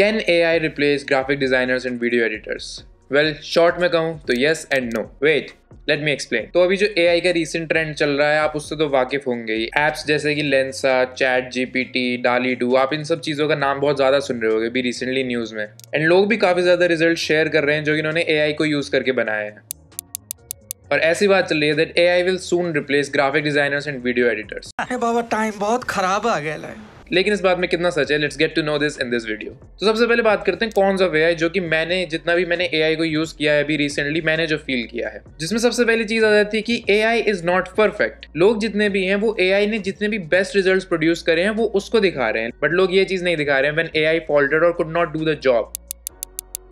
Can A I replace graphic designers and video editors well short में कहूँ तो yes and no wait let me explain तो अभी जो ए आई का रिसेंट ट्रेंड चल रहा है आप उससे तो वाकिफ होंगे ही ऐप्स जैसे कि Lensa chat G P T DALL E डू आप इन सब चीज़ों का नाम बहुत ज़्यादा सुन रहे होगे अभी रिसेंटली न्यूज़ में एंड लोग भी काफ़ी ज़्यादा रिजल्ट शेयर कर रहे हैं जो इन्होंने ए आई को यूज़ करके बनाए हैं और ऐसी बात चल रही है that A I will soon replace graphic designers and video editors अरे बाबा टाइम बहुत खराब आ गया है लेकिन इस बात में कितना सच है let's get to know this in this video तो सबसे पहले बात करते हैं कॉन्स ऑफ एआई जो कि मैंने जितना भी मैंने एआई को यूज किया है अभी रिसेंटली मैंने जो फील किया है जिसमें सबसे पहली चीज आ जाती है कि एआई इज नॉट परफेक्ट लोग जितने भी हैं वो एआई ने जितने भी बेस्ट रिजल्ट प्रोड्यूस करे हैं वो उसको दिखा रहे हैं बट लोग ये चीज नहीं दिखा रहे हैं वेन ए आई फॉल्टेड और could not do the job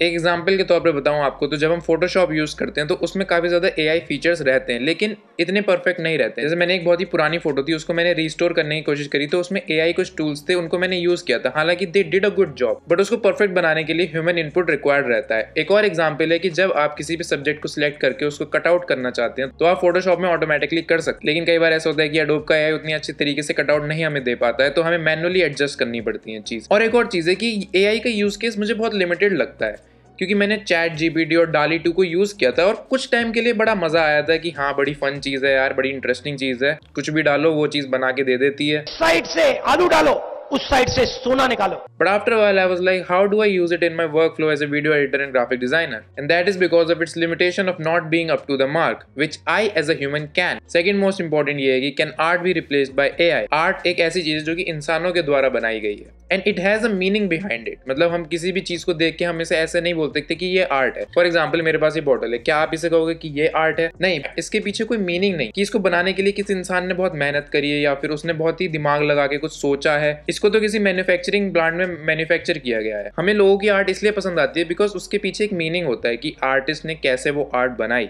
एक एग्जाम्पल के तौर पर बताऊँ आपको तो जब हम फोटोशॉप यूज़ करते हैं तो उसमें काफ़ी ज़्यादा ए फीचर्स रहते हैं लेकिन इतने परफेक्ट नहीं रहते जैसे मैंने एक बहुत ही पुरानी फोटो थी उसको मैंने रिस्टोर करने की कोशिश करी तो उसमें ए कुछ टूल्स थे उनको मैंने यूज़ किया था हालांकि they did a good job but उसको परफेक्ट बनाने के लिए ह्यूमन इनपुट रिक्वायर्ड रहता है एक और एग्जाम्पल है कि जब आप किसी भी सब्जेक्ट को सिलेक्ट करके उसको कटआउट करना चाहते हैं तो आप फोटोशॉप में ऑटोमेटिकली कर सकते लेकिन कई बार ऐसा होता है कि अडोब का ए उतनी अच्छी तरीके से कटआउट नहीं हमें दे पाता है तो हमें मैनुअली एडजस्ट करनी पड़ती है चीज़ और एक और चीज़ है कि ए का यूज़ केस मुझे बहुत लिमिटेड लगता है क्योंकि मैंने चैट जी और डाली टू को यूज़ किया था और कुछ टाइम के लिए बड़ा मज़ा आया था कि हाँ बड़ी फन चीज़ है यार बड़ी इंटरेस्टिंग चीज़ है कुछ भी डालो वो चीज़ बना के दे देती है साइड से आलू डालो उस साइड से सोना निकालो but after while I was like how do I use it in my workflow as a video editor and graphic designer and that is because of its limitation of not being up to the mark which I as a human can second most important ये है कि can art be replaced by AI art एक ऐसी चीज है जो कि इंसानों के द्वारा बनाई गई है and it has a meaning behind it मतलब हम किसी भी चीज को देख के हम इसे ऐसे नहीं बोलते थे कि ये आर्ट है फॉर एग्जाम्पल मेरे पास ये बॉटल है क्या आप इसे कहोगे कि ये आर्ट है नहीं इसके पीछे कोई मीनिंग नहीं कि इसको बनाने के लिए किसी इंसान ने बहुत मेहनत करी है या फिर उसने बहुत ही दिमाग लगा के कुछ सोचा है इसको तो किसी मैन्युफैक्चरिंग ब्रांड में मैन्युफैक्चर किया गया है हमें लोगों की आर्ट इसलिए पसंद आती है बिकॉज उसके पीछे एक मीनिंग होता है कि आर्टिस्ट ने कैसे वो आर्ट बनाई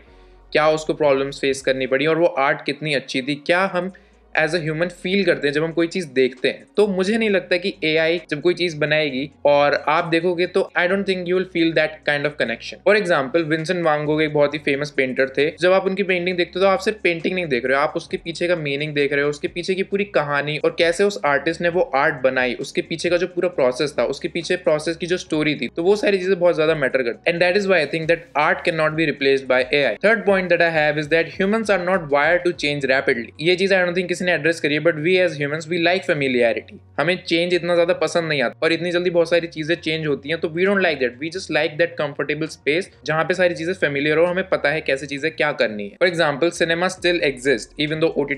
क्या उसको प्रॉब्लम्स फेस करनी पड़ी और वो आर्ट कितनी अच्छी थी क्या हम एज अ ह्यूमन फील करते हैं जब हम कोई चीज़ देखते हैं तो मुझे नहीं लगता कि ए जब कोई चीज़ बनाएगी और आप देखोगे तो I don't think you will feel that kind of connection for example Vincent van Gogh एक बहुत ही फेमस पेंटर थे जब आप उनकी पेंटिंग देखते हो तो आप सिर्फ पेंटिंग नहीं देख रहे हो आप उसके पीछे का मीनिंग देख रहे हो उसके पीछे की पूरी कहानी और कैसे उस आर्टिस्ट ने वो आर्ट बनाई उसके पीछे का जो पूरा प्रोसेस था उसके पीछे प्रोसेस की जो स्टोरी थी तो वो सारी चीजें बहुत ज्यादा मैटर करती and that is why I think that art can not be replace by A I third point that I have is that human are not wired to change rapidly ये चीज आई डोंट थिंक किसी ने करिए करी है but we as humans we like familiarity हमें change इतना ज़्यादा पसंद नहीं आता और इतनी जल्दी बहुत सारी चीज़ें चेंज होती हैं तो we don't like that we just like that comfortable space जहां पे सारी चीज़ें फेमिलियर हो हमें पता है कैसे चीज़ें क्या करनी है for example cinema still exist even though O T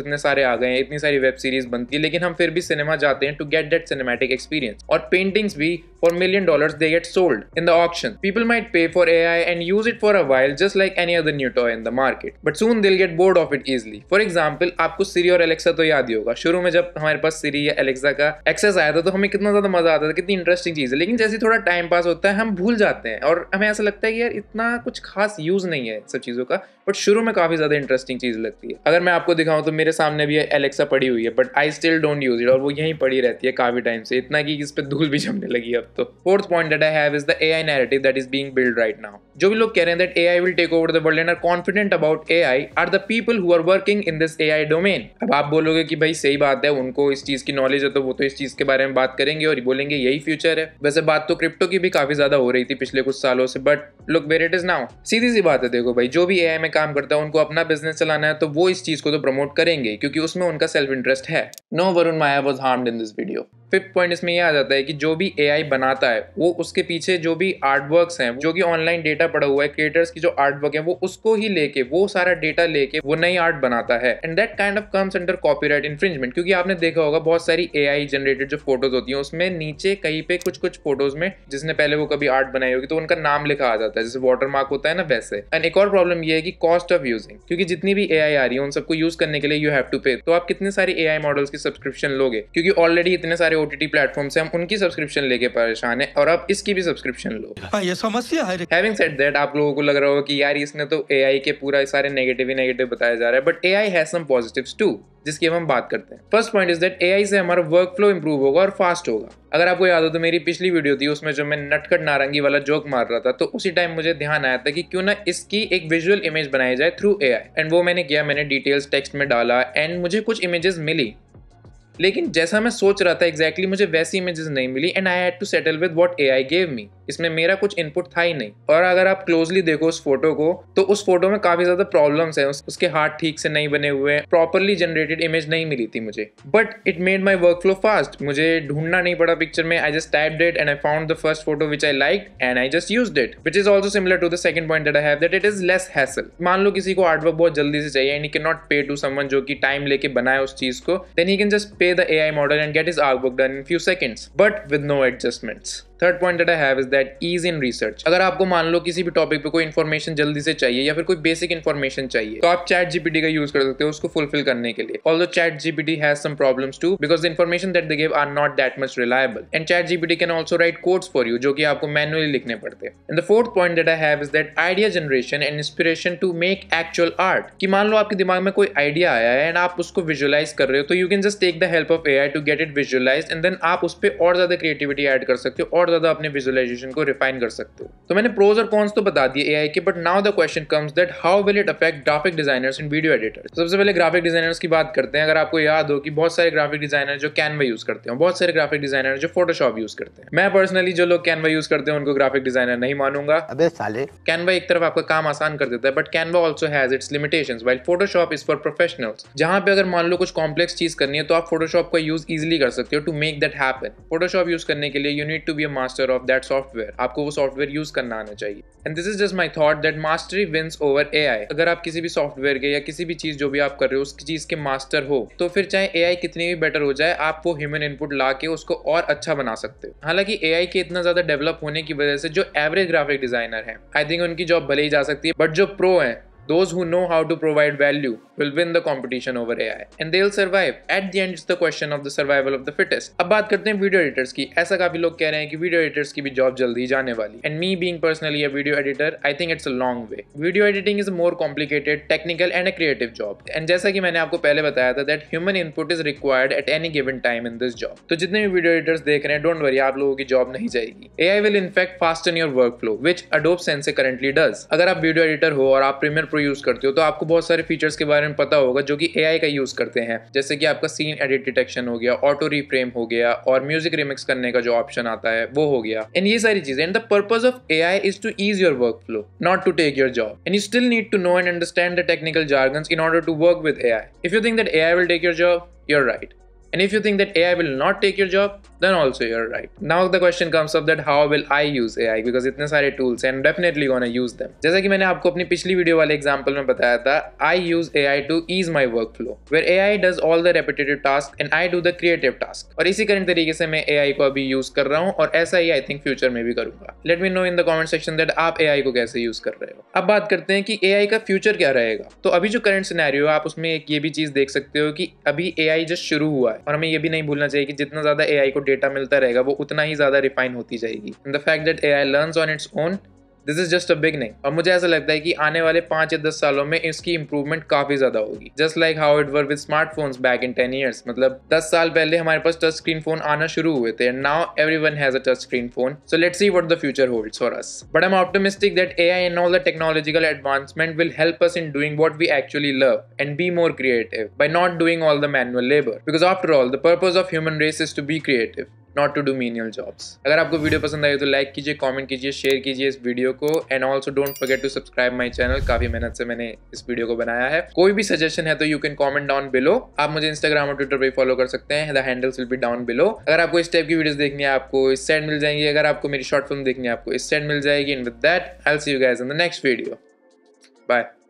इतने सारे आ गए हैं इतनी सारी वेब सीरीज बनती है लेकिन हम फिर भी सिनेमा जाते हैं to get that cinematic experience और पेंटिंग्स भी million dollar they get sold in the auction people might pay for A I and use it for a while just like any other new toy in the market but soon they'll get bored of it easily for example आपको Siri और Alexa तो याद ही होगा शुरू में जब हमारे पास सीरी या एलेक्सा एलेक्सा का एक्सेस आया था तो हमें कितना ज़्यादा मज़ा आता था कितनी इंटरेस्टिंग चीज़ है लेकिन जैसे थोड़ा टाइम पास होता है हम भूल जाते हैं और हमें ऐसा लगता है कि यार इतना कुछ खास यूज़ नहीं है सब चीज़ों का बट शुरू में काफ़ी ज़्यादा इंटरेस्टिंग चीज़ लगती है अगर मैं आपको दिखाऊँ तो मेरे सामने भी एलेक्सा पड़ी हुई है but I still don't use it और वो यहीं पड़ी रहती है काफ़ी टाइम से इतना कि इस पर धूल भी जमने लगी अब तो fourth point that I have is the A I narrative that is being built right now जो भी लोग कह रहे हैं that A I will take over the world and are confident about A I are the people who are working in this A I domain अब आप बोलोगे कि भाई सही बात है उनको इस चीज की नॉलेज है तो वो तो इस चीज के बारे में बात करेंगे और बोलेंगे यही फ्यूचर है वैसे बात तो क्रिप्टो की भी काफी ज्यादा हो रही थी पिछले कुछ सालों से but look where it is now सीधी सी बात है देखो भाई जो भी ए में काम करता है उनको अपना बिजनेस चलाना है तो वो इस चीज को तो प्रमोट करेंगे क्योंकि उसमें उनका सेल्फ इंटरेस्ट है नो वरुण माया was harm in this video fifth point इसमें यह आ जाता है कि जो भी ए बनाता है वो उसके पीछे जो भी आर्टवर्क्स हैं जो कि ऑनलाइन डेटा पड़ा हुआ है क्रिएटर्स की जो आर्टवर्क है वो उसको ही लेके वो सारा डेटा लेके वो नई आर्ट बनाता है and that kind of comes under copyright infringement क्योंकि आपने देखा होगा बहुत सारी ए जनरेटेड जो फोटोज होती है उसमें नीचे कहीं पे कुछ कुछ फोटोज में जिसने पहले वो कभी आर्ट बनाई होगी तो उनका नाम लिखा आ जाता है जैसे वाटर मार्क होता है ना वैसे एंड एक और प्रॉब्लम ये है कि कॉस्ट ऑफ यूजिंग क्योंकि जितनी भी ए आ रही है उन सबको यूज करने के लिए यू हैव टू पे तो आप कितने सारे ए मॉडल्स की सब्सक्रिप्शन लोगे क्योंकि ऑलरेडी इतने सारे सारे ओ टी प्लेटफॉर्म्स हैं हम उनकी सब्सक्रिप्शन लेके परेशान है और आप इसकी भी सब्सक्रिप्शन लो हाँ, ये समस्या है सेड दैट आप लोगों को लग रहा होगा कि यार इसने तो ए के पूरा सारे नेगेटिव ही नेगेटिव बताया जा रहा है but A I has some positives too जिसकी हम बात करते हैं first point is that A से हमारा वर्क फ्लो इंप्रूव होगा और फास्ट होगा अगर आपको याद हो तो मेरी पिछली वीडियो थी उसमें जो मैं नटखट नारंगी वाला जोक मार रहा था तो उसी टाइम मुझे ध्यान आया था कि क्यों ना इसकी एक विजुअल इमेज बनाई जाए थ्रू ए एंड वो मैंने किया मैंने डिटेल्स टेक्स्ट में डाला एंड मुझे कुछ इमेजेस मिली लेकिन जैसा मैं सोच रहा था एग्जैक्टली exactly मुझे वैसी इमेजेस नहीं मिली and I had to settle with what AI gave me इसमें मेरा कुछ इनपुट था ही नहीं और अगर आप क्लोजली देखो उस फोटो को तो उस फोटो में काफी ज्यादा प्रॉब्लम्स हैं उसके हार्ट ठीक से नहीं बने हुए हैं प्रॉपरली जनरेटेड इमेज नहीं मिली थी मुझे but it made my work flow fast मुझे ढूंढना नहीं पड़ा पिक्चर में I just type that and I found the first photo which I like and I just use it which is also similar to the second point that I have that it is less hassle मान लो किसी को art work बहुत जल्दी से चाहिए and he can not pay to someone जो कि टाइम लेके बनाए उस चीज को then he can just pay pay the AI model and get his artwork done in few seconds, but with no adjustments. Third point that I have is that ease in research अगर आपको मान लो किसी भी topic पे कोई information जल्दी से चाहिए या फिर कोई बेसिक इन्फॉर्मेशन चाहिए तो आप चैट जीपीटी का यूज कर सकते हो उसको फुलफिल करने के लिए although ChatGPT has some problems too because the information that they give are not that much reliable and ChatGPT can also write codes for you जो कि आपको मैनुअली लिखने पड़ते हैं and the fourth point that I have is that idea generation and inspiration to make actual art कि मान लो आपके दिमाग में कोई आइडिया आया है एंड आप उसको विजुअलाइज कर रहे हो तो you can just take the help of A I to get it visualise and then आप उस पर और ज्यादा क्रिएटिविटी एड कर सकते हो और और ज़्यादा अपने विजुअलाइजेशन को रिफाइन कर सकते हो तो मैंने प्रोज और कॉन्स तो बता दिए एआई के but now the question comes that how will it affect graphic designers and video editors सबसे पहले ग्राफिक डिजाइनर्स की बात करते हैं अगर आपको याद हो कि बहुत सारे ग्राफिक डिजाइनर जो कैनवा यूज करते हैं बहुत सारे ग्राफिक डिजाइनर जो फोटोशॉप यूज करते हैं मैं पर्सनली जो लोग कैनवा यूज करते हैं उनको ग्राफिक डिजाइनर नहीं मानूंगा अबे साले कैनवा एक तरफ आपका काम आसान कर देता है but Canva also has its limitation while Photoshop is for professional जहां पे अगर मान लो कुछ कॉम्प्लेक्स चीज करनी है तो आप फोटोशॉप का यूज इजिली कर सकते हो to make that happen Photoshop use करने के लिए you need to be master of that software आपको वो सॉफ्टवेयर यूज करना आना चाहिए and this is just my thought that mastery wins over A I अगर आप किसी भी सॉफ्टवेयर के या किसी भी चीज जो भी आप कर रहे हो उस चीज के मास्टर हो तो फिर चाहे ए आई कितनी भी बेटर हो जाए आप वो ह्यूमन इनपुट ला के उसको और अच्छा बना सकते हो हालांकि ए आई के इतना ज्यादा डेवलप होने की वजह से जो एवरेज ग्राफिक डिजाइनर है आई थिंक उनकी जॉब भले ही जा सकती है बट जो प्रो है Those who know how to provide value will win the competition over AI and they'll survive. At the end it's the question of the survival of the fittest. अब बात करते हैं वीडियो एडिटर्स की ऐसा काफी लोग कह रहे हैं कि वीडियो एडिटर्स की भी जॉब जल्दी ही जाने वाली and me being personally a video editor I think it's a long way video editing is more complicated technical and a creative job and जैसा कि मैंने आपको पहले बताया था that human input is required at any given time in this job तो जितने भी वीडियो एडिटर्स देख रहे हैं डोंट वरी आप लोगों की जॉब नहीं जाएगी A I will in fact fast in your work flow which Adobe Sensei currently does अगर आप वीडियो एडिटर हो और आप प्रीमियर प्रो यूज़ करते हो तो आपको बहुत सारे फीचर्स के बारे में पता होगा जो कि ए का यूज़ करते हैं जैसे कि आपका सीन एडिट डिटेक्शन हो गया ऑटो रिफ्रेम हो गया और म्यूजिक रिमिक्स करने का जो ऑप्शन आता है वो हो गया एंड ये सारी चीजें and the purpose of A is to ease your work flow not to take your job and you still need to know and understand the technical jargon in order to work with A if you think that A will take your job you're right and if you think that A will not take your job then also you're right. Now the question comes up that how will I use AI because इतने सारे tools and definitely gonna use them. जैसे कि मैंने आपको अपनी पिछली video वाले example में बताया था I use AI to ease my workflow where AI does all the repetitive tasks and I do the creative task. और इसी करंट तरीके से मैं AI को अभी यूज कर रहा हूँ और ऐसा ही आई थिंक फ्यूचर में भी करूंगा let me know in the comment section that आप AI को कैसे यूज कर रहे हो अब बात करते हैं कि AI का फ्यूचर क्या रहेगा तो अभी जो करंट सिनेरियो है आप उसमें एक ये भी चीज देख सकते हो कि अभी AI जस्ट शुरू हुआ है और हमें ये भी नहीं भूलना चाहिए कि जितना ज्यादा AI को डेटा मिलता रहेगा वो उतना ही ज़्यादा रिफाइन होती जाएगी the fact that A I learn on its own this is just a beginning और मुझे ऐसा लगता है कि आने वाले पांच या दस सालों में इसकी इंप्रूवमेंट काफी ज्यादा होगी just like how it work with smartphone back in ten years मतलब दस साल पहले हमारे पास टच स्क्रीन फोन आना शुरू हुए थे and now every one has a touch screen phone so let see what the future hold for us but am optimistic that A I and all the technological advancement will help us in doing what we actually love and be more creative by not doing all the manual labour because after all the purpose of human race is to be creative not to do menial jobs अगर आपको video पसंद आई तो like कीजिए comment कीजिए share कीजिए इस video को and also don't forget to subscribe my channel काफी मेहनत से मैंने इस वीडियो को बनाया है कोई भी सजेशन है तो you can comment down below आप मुझे इंस्टाग्राम और ट्विटर पर फॉलो कर सकते हैं the handles will be down below अगर आपको इस टाइप की वीडियो देखनी है आपको इस सेट मिल जाएंगी अगर आपको मेरी शॉर्ट फिल्म देखनी है आपको इस सेट मिल जाएगी and with that I see you guys in the next video bye